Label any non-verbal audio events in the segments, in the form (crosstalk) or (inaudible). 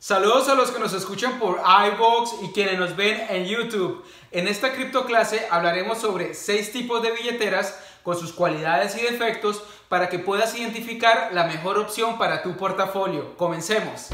Saludos a los que nos escuchan por iBox y quienes nos ven en YouTube. En esta cripto clase hablaremos sobre seis tipos de billeteras con sus cualidades y defectos para que puedas identificar la mejor opción para tu portafolio. Comencemos.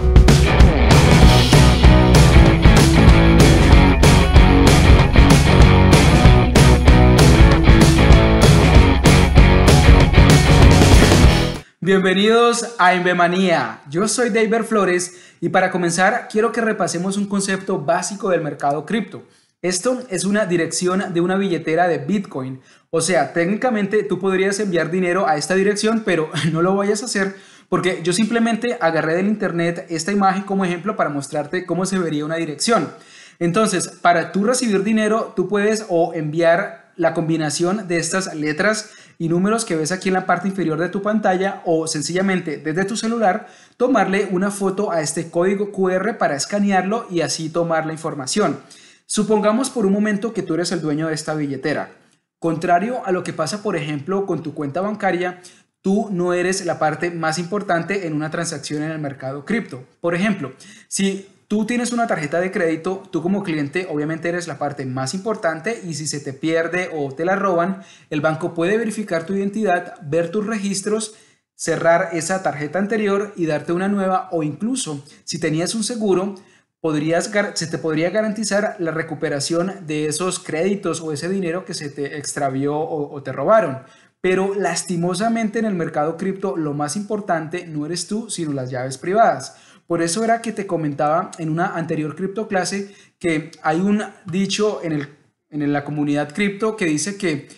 Bienvenidos a EmbeManía. Yo soy David Flores y para comenzar quiero que repasemos un concepto básico del mercado cripto. Esto es una dirección de una billetera de Bitcoin. O sea, técnicamente tú podrías enviar dinero a esta dirección, pero (laughs) no lo vayas a hacer porque yo simplemente agarré del internet esta imagen como ejemplo para mostrarte cómo se vería una dirección. Entonces, para tú recibir dinero, tú puedes o enviar la combinación de estas letras y números que ves aquí en la parte inferior de tu pantalla o sencillamente desde tu celular tomarle una foto a este código QR para escanearlo y así tomar la información. Supongamos por un momento que tú eres el dueño de esta billetera. Contrario a lo que pasa, por ejemplo, con tu cuenta bancaria, tú no eres la parte más importante en una transacción en el mercado cripto. Por ejemplo, si Tú tienes una tarjeta de crédito, tú como cliente obviamente eres la parte más importante y si se te pierde o te la roban, el banco puede verificar tu identidad, ver tus registros, cerrar esa tarjeta anterior y darte una nueva o incluso si tenías un seguro, podrías, se te podría garantizar la recuperación de esos créditos o ese dinero que se te extravió o, o te robaron. Pero lastimosamente en el mercado cripto lo más importante no eres tú, sino las llaves privadas. Por eso era que te comentaba en una anterior cripto clase que hay un dicho en, el, en la comunidad cripto que dice que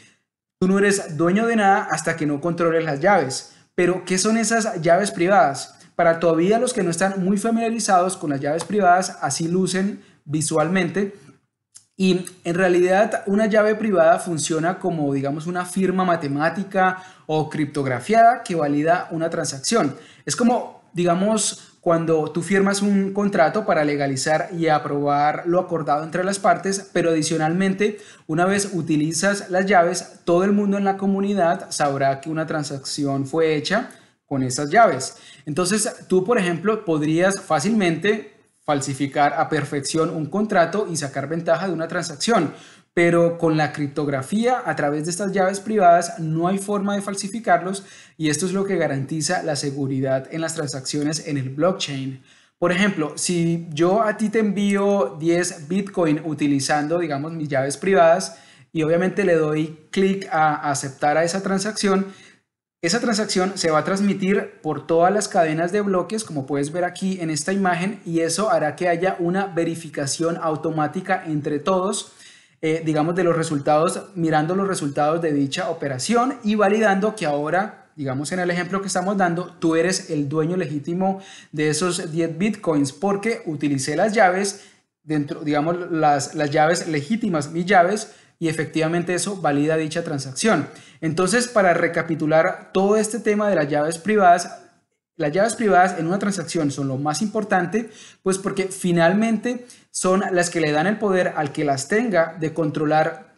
tú no eres dueño de nada hasta que no controles las llaves. Pero, ¿qué son esas llaves privadas? Para todavía los que no están muy familiarizados con las llaves privadas, así lucen visualmente. Y en realidad una llave privada funciona como, digamos, una firma matemática o criptografiada que valida una transacción. Es como, digamos, cuando tú firmas un contrato para legalizar y aprobar lo acordado entre las partes, pero adicionalmente, una vez utilizas las llaves, todo el mundo en la comunidad sabrá que una transacción fue hecha con esas llaves. Entonces, tú, por ejemplo, podrías fácilmente falsificar a perfección un contrato y sacar ventaja de una transacción pero con la criptografía a través de estas llaves privadas no hay forma de falsificarlos y esto es lo que garantiza la seguridad en las transacciones en el blockchain. Por ejemplo, si yo a ti te envío 10 Bitcoin utilizando, digamos, mis llaves privadas y obviamente le doy clic a aceptar a esa transacción, esa transacción se va a transmitir por todas las cadenas de bloques, como puedes ver aquí en esta imagen, y eso hará que haya una verificación automática entre todos eh, digamos, de los resultados, mirando los resultados de dicha operación y validando que ahora, digamos, en el ejemplo que estamos dando, tú eres el dueño legítimo de esos 10 bitcoins porque utilicé las llaves dentro, digamos, las, las llaves legítimas, mis llaves, y efectivamente eso valida dicha transacción. Entonces, para recapitular todo este tema de las llaves privadas, las llaves privadas en una transacción son lo más importante, pues porque finalmente son las que le dan el poder al que las tenga de controlar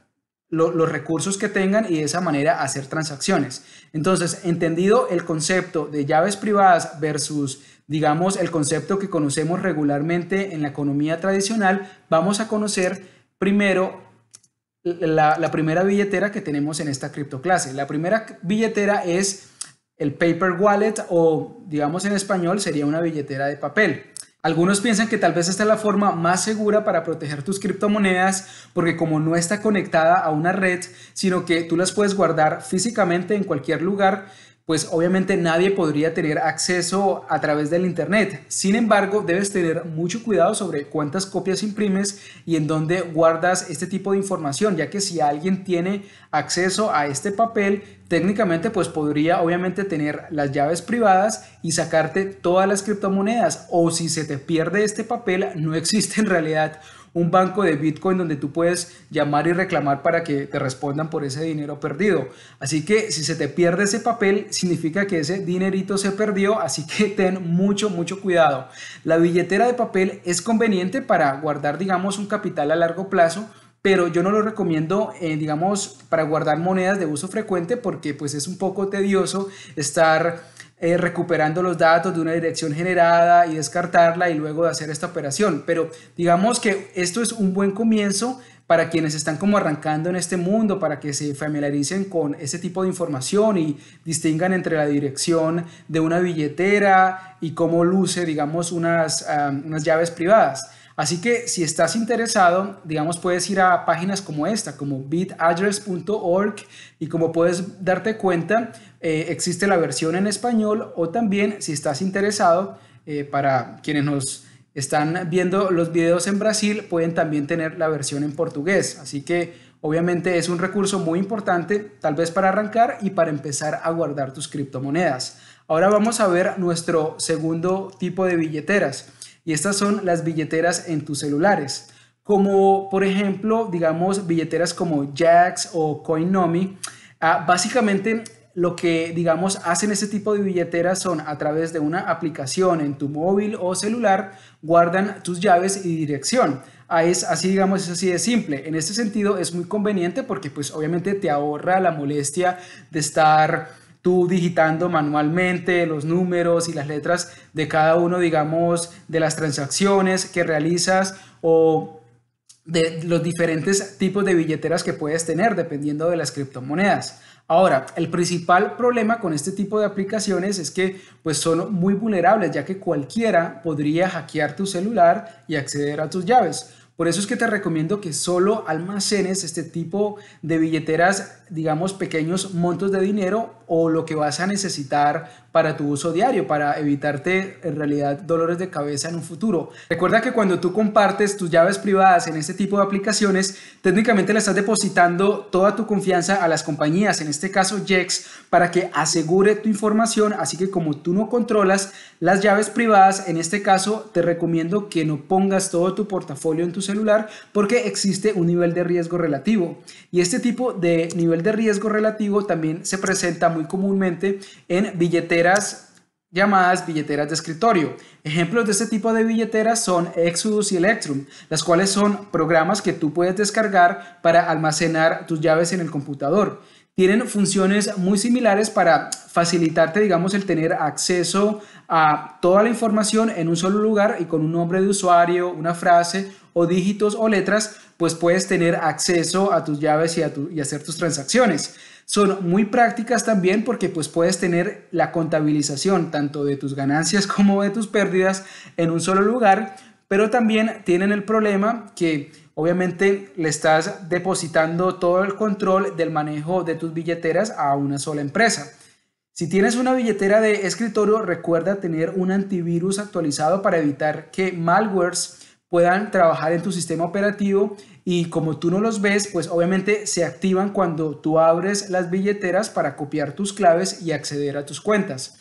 los recursos que tengan y de esa manera hacer transacciones. Entonces, entendido el concepto de llaves privadas versus, digamos, el concepto que conocemos regularmente en la economía tradicional, vamos a conocer primero la, primera billetera que tenemos en esta criptoclase. La primera billetera es el paper wallet o, digamos en español, sería una billetera de papel. Algunos piensan que tal vez esta es la forma más segura para proteger tus criptomonedas porque como no está conectada a una red, sino que tú las puedes guardar físicamente en cualquier lugar, pues obviamente nadie podría tener acceso a través del Internet. Sin embargo, debes tener mucho cuidado sobre cuántas copias imprimes y en dónde guardas este tipo de información, ya que si alguien tiene acceso a este papel, técnicamente pues podría obviamente tener las llaves privadas y sacarte todas las criptomonedas o si se te pierde este papel no existe en realidad un banco de Bitcoin donde tú puedes llamar y reclamar para que te respondan por ese dinero perdido. Así que si se te pierde ese papel, significa que ese dinerito se perdió, así que (laughs) ten mucho, mucho cuidado. La billetera de papel es conveniente para guardar, digamos, un capital a largo plazo, pero yo no lo recomiendo, eh, digamos, para guardar monedas de uso frecuente porque pues es un poco tedioso estar eh, recuperando los datos de una dirección generada y descartarla y luego de hacer esta operación. Pero digamos que esto es un buen comienzo para quienes están como arrancando en este mundo, para que se familiaricen con ese tipo de información y distingan entre la dirección de una billetera y cómo luce, digamos, unas, unas llaves privadas. Así que si estás interesado, digamos, puedes ir a páginas como esta, como bitaddress.org y como puedes darte cuenta, eh, existe la versión en español o también si estás interesado, eh, para quienes nos están viendo los videos en Brasil, pueden también tener la versión en portugués. Así que obviamente es un recurso muy importante, tal vez para arrancar y para empezar a guardar tus criptomonedas. Ahora vamos a ver nuestro segundo tipo de billeteras y estas son las billeteras en tus celulares como por ejemplo, digamos, billeteras como Jax o Coinomi, ah, básicamente lo que, digamos, hacen este tipo de billeteras son a través de una aplicación en tu móvil o celular, guardan tus llaves y dirección. Ah, es así, digamos, es así de simple. En este sentido es muy conveniente porque pues obviamente te ahorra la molestia de estar tú digitando manualmente los números y las letras de cada uno, digamos, de las transacciones que realizas o de los diferentes tipos de billeteras que puedes tener dependiendo de las criptomonedas. Ahora, el principal problema con este tipo de aplicaciones es que pues, son muy vulnerables, ya que cualquiera podría hackear tu celular y acceder a tus llaves. Por eso es que te recomiendo que solo almacenes este tipo de billeteras, digamos, pequeños montos de dinero o lo que vas a necesitar para tu uso diario, para evitarte en realidad dolores de cabeza en un futuro. Recuerda que cuando tú compartes tus llaves privadas en este tipo de aplicaciones, técnicamente le estás depositando toda tu confianza a las compañías, en este caso Jex, para que asegure tu información, así que como tú no controlas las llaves privadas, en este caso te recomiendo que no pongas todo tu portafolio en tus celular porque existe un nivel de riesgo relativo. Y este tipo de nivel de riesgo relativo también se presenta muy comúnmente en billeteras llamadas billeteras de escritorio. Ejemplos de este tipo de billeteras son Exodus y Electrum, las cuales son programas que tú puedes descargar para almacenar tus llaves en el computador tienen funciones muy similares para facilitarte, digamos, el tener acceso a toda la información en un solo lugar y con un nombre de usuario, una frase o dígitos o letras, pues puedes tener acceso a tus llaves y, a hacer tus transacciones. Son muy prácticas también porque pues puedes tener la contabilización tanto de tus ganancias como de tus pérdidas en un solo lugar, pero también tienen el problema que Obviamente le estás depositando todo el control del manejo de tus billeteras a una sola empresa. Si tienes una billetera de escritorio, recuerda tener un antivirus actualizado para evitar que malwares puedan trabajar en tu sistema operativo y como tú no los ves, pues obviamente se activan cuando tú abres las billeteras para copiar tus claves y acceder a tus cuentas.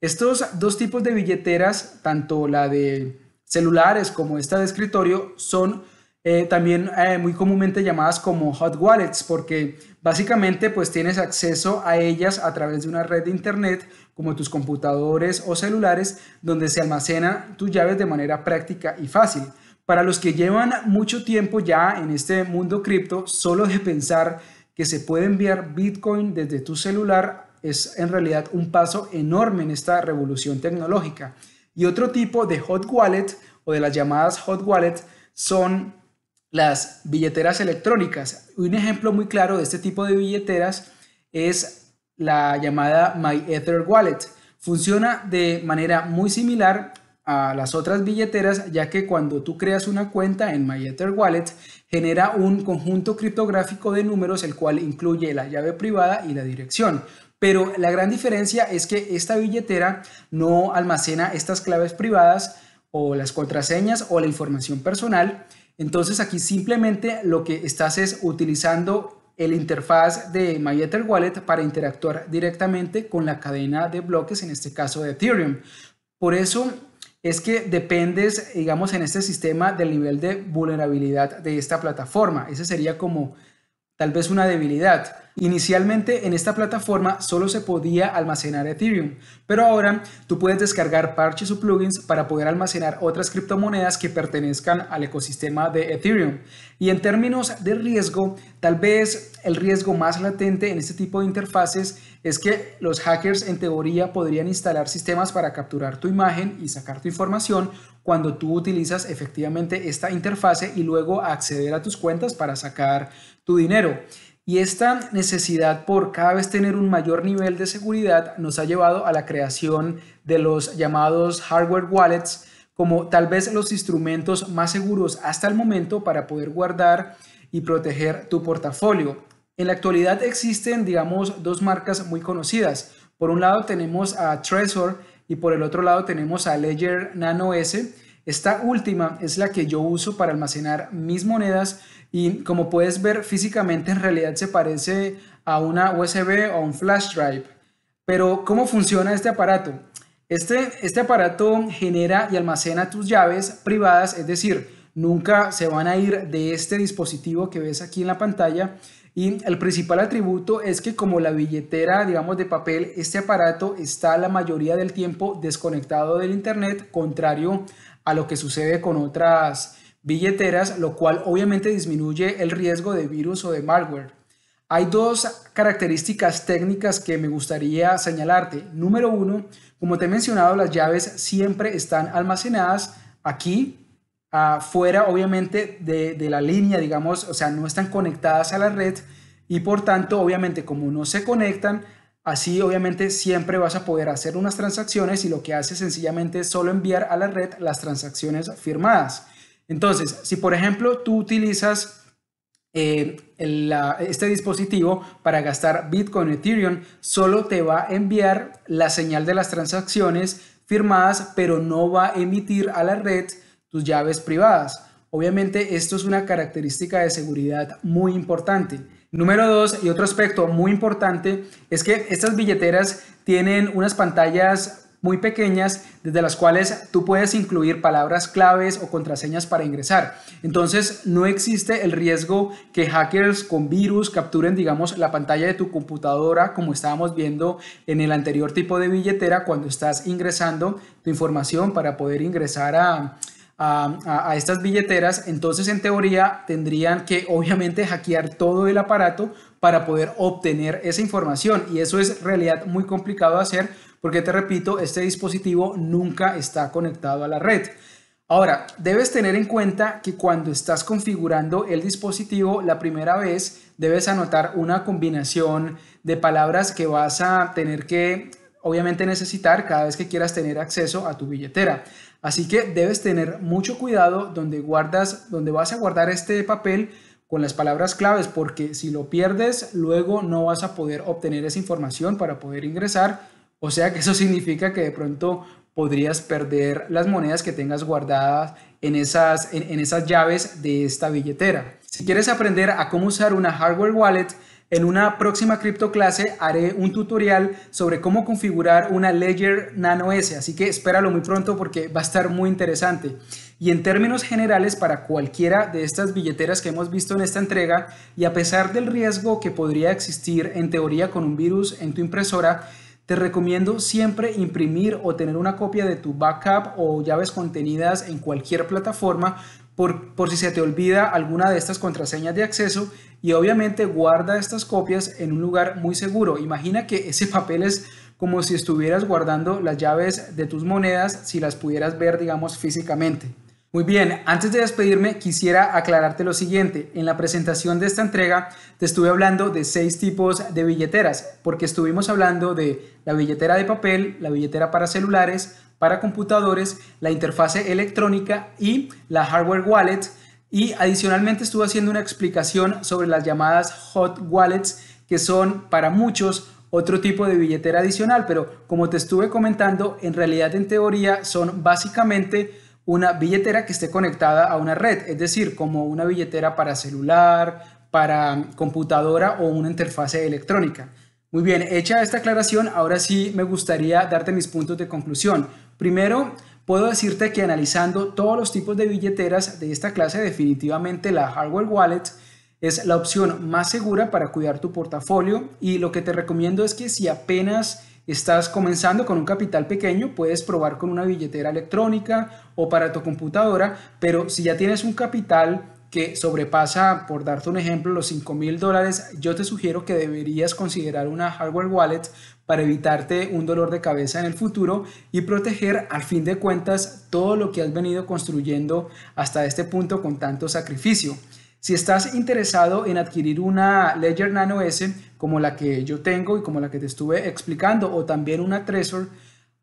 Estos dos tipos de billeteras, tanto la de celulares como esta de escritorio, son eh, también eh, muy comúnmente llamadas como hot wallets, porque básicamente pues tienes acceso a ellas a través de una red de internet como tus computadores o celulares, donde se almacena tus llaves de manera práctica y fácil. Para los que llevan mucho tiempo ya en este mundo cripto, solo de pensar que se puede enviar Bitcoin desde tu celular es en realidad un paso enorme en esta revolución tecnológica. Y otro tipo de hot wallet o de las llamadas hot wallet son las billeteras electrónicas. Un ejemplo muy claro de este tipo de billeteras es la llamada MyEtherWallet Funciona de manera muy similar a las otras billeteras, ya que cuando tú creas una cuenta en MyEtherWallet genera un conjunto criptográfico de números, el cual incluye la llave privada y la dirección. Pero la gran diferencia es que esta billetera no almacena estas claves privadas o las contraseñas o la información personal, entonces aquí simplemente lo que estás es utilizando el interfaz de MyEther Wallet para interactuar directamente con la cadena de bloques, en este caso de Ethereum. Por eso es que dependes, digamos, en este sistema del nivel de vulnerabilidad de esta plataforma. Ese sería como tal vez una debilidad. Inicialmente en esta plataforma solo se podía almacenar Ethereum, pero ahora tú puedes descargar parches o plugins para poder almacenar otras criptomonedas que pertenezcan al ecosistema de Ethereum. Y en términos de riesgo, tal vez el riesgo más latente en este tipo de interfaces es que los hackers en teoría podrían instalar sistemas para capturar tu imagen y sacar tu información cuando tú utilizas efectivamente esta interfase y luego acceder a tus cuentas para sacar tu dinero. Y esta necesidad por cada vez tener un mayor nivel de seguridad nos ha llevado a la creación de los llamados hardware wallets como tal vez los instrumentos más seguros hasta el momento para poder guardar y proteger tu portafolio. En la actualidad existen, digamos, dos marcas muy conocidas. Por un lado tenemos a Trezor y por el otro lado tenemos a Ledger Nano S. Esta última es la que yo uso para almacenar mis monedas y como puedes ver físicamente en realidad se parece a una USB o un flash drive. Pero ¿cómo funciona este aparato? Este, este aparato genera y almacena tus llaves privadas, es decir, nunca se van a ir de este dispositivo que ves aquí en la pantalla. Y el principal atributo es que como la billetera, digamos, de papel, este aparato está la mayoría del tiempo desconectado del Internet, contrario a lo que sucede con otras billeteras, lo cual obviamente disminuye el riesgo de virus o de malware. Hay dos características técnicas que me gustaría señalarte. Número uno, como te he mencionado, las llaves siempre están almacenadas aquí, fuera obviamente de, de la línea, digamos, o sea, no están conectadas a la red y por tanto, obviamente, como no se conectan, Así obviamente siempre vas a poder hacer unas transacciones y lo que hace sencillamente es solo enviar a la red las transacciones firmadas. Entonces, si por ejemplo tú utilizas eh, este dispositivo para gastar Bitcoin o Ethereum solo te va a enviar la señal de las transacciones firmadas, pero no va a emitir a la red tus llaves privadas. Obviamente esto es una característica de seguridad muy importante. Número dos y otro aspecto muy importante es que estas billeteras tienen unas pantallas muy pequeñas desde las cuales tú puedes incluir palabras claves o contraseñas para ingresar. Entonces no existe el riesgo que hackers con virus capturen, digamos, la pantalla de tu computadora como estábamos viendo en el anterior tipo de billetera cuando estás ingresando tu información para poder ingresar a, estas billeteras, entonces en teoría tendrían que (laughs) obviamente hackear todo el aparato para poder obtener esa información y eso es realidad muy complicado de hacer porque te repito, este dispositivo nunca está conectado a la red. Ahora, debes tener en cuenta que cuando estás configurando el dispositivo la primera vez, debes anotar una combinación de palabras que vas a tener que, obviamente, necesitar cada vez que quieras tener acceso a tu billetera. Así que debes tener mucho cuidado donde guardas, donde vas a guardar este papel con las palabras claves, porque si lo pierdes, luego no vas a poder obtener esa información para poder ingresar o sea que eso significa que de pronto podrías perder las monedas que tengas guardadas en esas, en, esas llaves de esta billetera. Si quieres aprender a cómo usar una hardware wallet, en una próxima cripto clase haré un tutorial sobre cómo configurar una Ledger Nano S, así que espéralo muy pronto porque va a estar muy interesante. Y en términos generales, para cualquiera de estas billeteras que hemos visto en esta entrega, y a pesar del riesgo que podría existir en teoría con un virus en tu impresora, te recomiendo siempre imprimir o tener una copia de tu backup o llaves contenidas en cualquier plataforma por, por, si se te olvida alguna de estas contraseñas de acceso y obviamente guarda estas copias en un lugar muy seguro. Imagina que ese papel es como si estuvieras guardando las llaves de tus monedas si las pudieras ver, digamos, físicamente. Muy bien, antes de despedirme quisiera aclararte lo siguiente. En la presentación de esta entrega te estuve hablando de seis tipos de billeteras, porque estuvimos hablando de la billetera de papel, la billetera para celulares, para computadores, la interfase electrónica y la hardware wallet. Y adicionalmente estuve haciendo una explicación sobre las llamadas hot wallets, que son para muchos otro tipo de billetera adicional, pero como te estuve comentando, en realidad en teoría son básicamente una billetera que esté conectada a una red, es decir, como una billetera para celular, para computadora o una interfase electrónica. Muy bien, hecha esta aclaración, ahora sí me gustaría darte mis puntos de conclusión. Primero, puedo decirte que analizando todos los tipos de billeteras de esta clase, definitivamente la hardware wallet es la opción más segura para cuidar tu portafolio y lo que te recomiendo es que si apenas Estás comenzando con un capital pequeño, puedes probar con una billetera electrónica o para tu computadora, pero si ya tienes un capital que sobrepasa, por darte un ejemplo, los 5 mil dólares, yo te sugiero que deberías considerar una hardware wallet para evitarte un dolor de cabeza en el futuro y proteger al fin de cuentas todo lo que has venido construyendo hasta este punto con tanto sacrificio. Si estás interesado en adquirir una Ledger Nano S como la que yo tengo y como la que te estuve explicando o también una Trezor,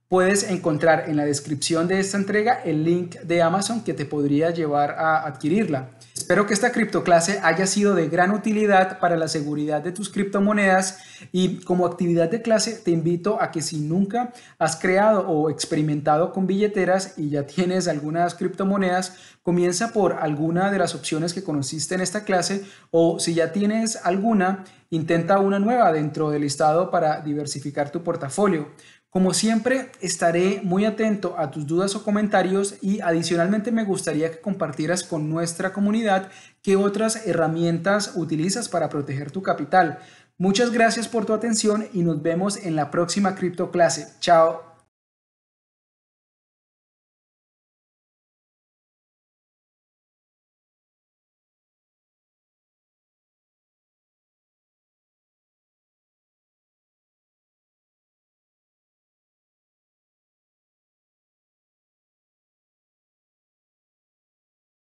puedes encontrar en la descripción de esta entrega el link de Amazon que te podría llevar a adquirirla. Espero que esta criptoclase haya sido de gran utilidad para la seguridad de tus criptomonedas y como actividad de clase te invito a que si nunca has creado o experimentado con billeteras y ya tienes algunas criptomonedas, comienza por alguna de las opciones que conociste en esta clase o si ya tienes alguna, intenta una nueva dentro del listado para diversificar tu portafolio. Como siempre, estaré muy atento a tus dudas o comentarios y adicionalmente me gustaría que compartieras con nuestra comunidad qué otras herramientas utilizas para proteger tu capital. Muchas gracias por tu atención y nos vemos en la próxima cripto clase. Chao.